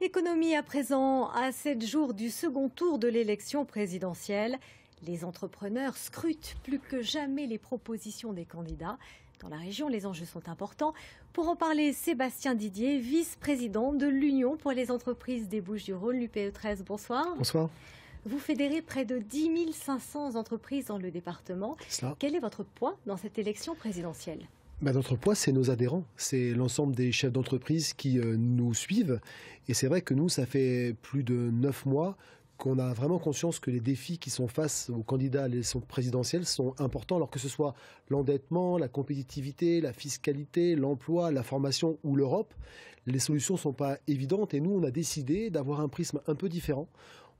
Économie à présent, à 7 jours du second tour de l'élection présidentielle, les entrepreneurs scrutent plus que jamais les propositions des candidats. Dans la région, les enjeux sont importants. Pour en parler, Sébastien Didier, vice-président de l'Union pour les entreprises des Bouches-du-Rhône, l'UPE 13. Bonsoir. Bonsoir. Vous fédérez près de 10 500 entreprises dans le département. Quel est votre poids dans cette élection présidentielle bah, notre poids, c'est nos adhérents, c'est l'ensemble des chefs d'entreprise qui euh, nous suivent. Et c'est vrai que nous, ça fait plus de neuf mois qu'on a vraiment conscience que les défis qui sont face aux candidats à l'élection présidentielle sont importants, alors que ce soit l'endettement, la compétitivité, la fiscalité, l'emploi, la formation ou l'Europe, les solutions ne sont pas évidentes et nous, on a décidé d'avoir un prisme un peu différent.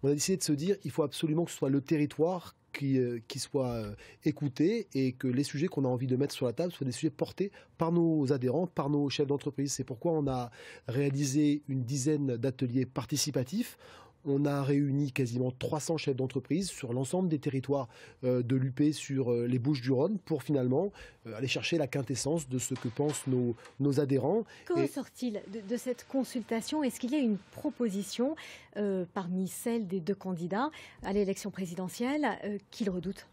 On a décidé de se dire, il faut absolument que ce soit le territoire euh, qui, soient euh, écoutés et que les sujets qu'on a envie de mettre sur la table soient des sujets portés par nos adhérents, par nos chefs d'entreprise. C'est pourquoi on a réalisé une dizaine d'ateliers participatifs on a réuni quasiment 300 chefs d'entreprise sur l'ensemble des territoires euh, de l'UP sur euh, les Bouches-du-Rhône pour finalement euh, aller chercher la quintessence de ce que pensent nos, adhérents. Que sort-il de, cette consultation Est-ce qu'il y a une proposition parmi celles des deux candidats à l'élection présidentielle qu'ils redoutent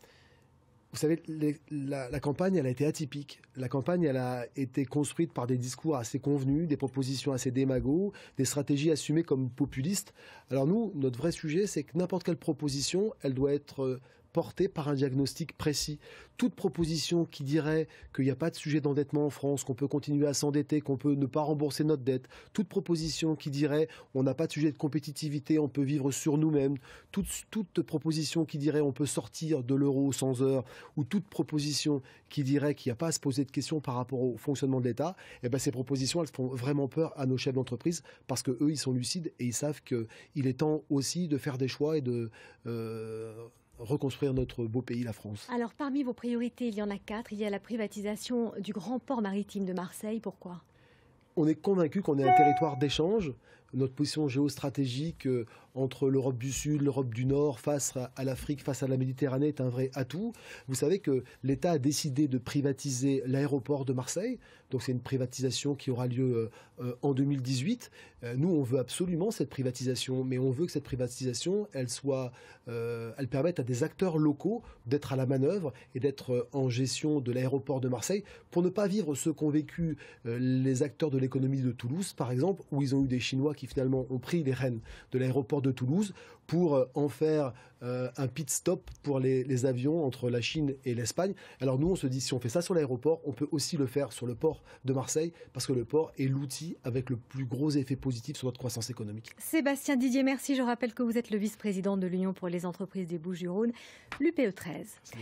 vous savez, la, campagne, elle a été atypique. La campagne, elle a été construite par des discours assez convenus, des propositions assez démagogues, des stratégies assumées comme populistes. Alors nous, notre vrai sujet, c'est que n'importe quelle proposition, elle doit être euh, portée par un diagnostic précis. Toute proposition qui dirait qu'il n'y a pas de sujet d'endettement en France, qu'on peut continuer à s'endetter, qu'on peut ne pas rembourser notre dette, toute proposition qui dirait on n'a pas de sujet de compétitivité, on peut vivre sur nous-mêmes, toute, proposition qui dirait on peut sortir de l'euro sans heure, ou toute proposition qui dirait qu'il n'y a pas à se poser de questions par rapport au fonctionnement de l'État, eh ben, ces propositions, elles font vraiment peur à nos chefs d'entreprise parce qu'eux, ils sont lucides et ils savent qu'il est temps aussi de faire des choix et de... Euh, reconstruire notre beau pays, la France. Alors, parmi vos priorités, il y en a quatre. Il y a la privatisation du grand port maritime de Marseille. Pourquoi on est convaincu qu'on est un territoire d'échange notre position géostratégique euh, entre l'Europe du Sud, l'Europe du Nord, face à l'Afrique, face à la Méditerranée est un vrai atout. Vous savez que l'État a décidé de privatiser l'aéroport de Marseille, donc c'est une privatisation qui aura lieu euh, euh, en 2018. Nous, on veut absolument cette privatisation, mais on veut que cette privatisation, elle soit, elle permette à des acteurs locaux d'être à la manœuvre et d'être en gestion de l'aéroport de Marseille pour ne pas vivre ce qu'ont vécu les acteurs de l'économie de Toulouse, par exemple, où ils ont eu des Chinois qui finalement ont pris les rênes de l'aéroport de Toulouse pour euh, en faire euh, un pit stop pour les, les, avions entre la Chine et l'Espagne. Alors nous, on se dit, si on fait ça sur l'aéroport, on peut aussi le faire sur le port de Marseille, parce que le port est l'outil avec le plus gros effet positif sur notre croissance économique. Sébastien Didier, merci. Je rappelle que vous êtes le vice-président de l'Union pour les entreprises des Bouches-du-Rhône, l'UPE 13.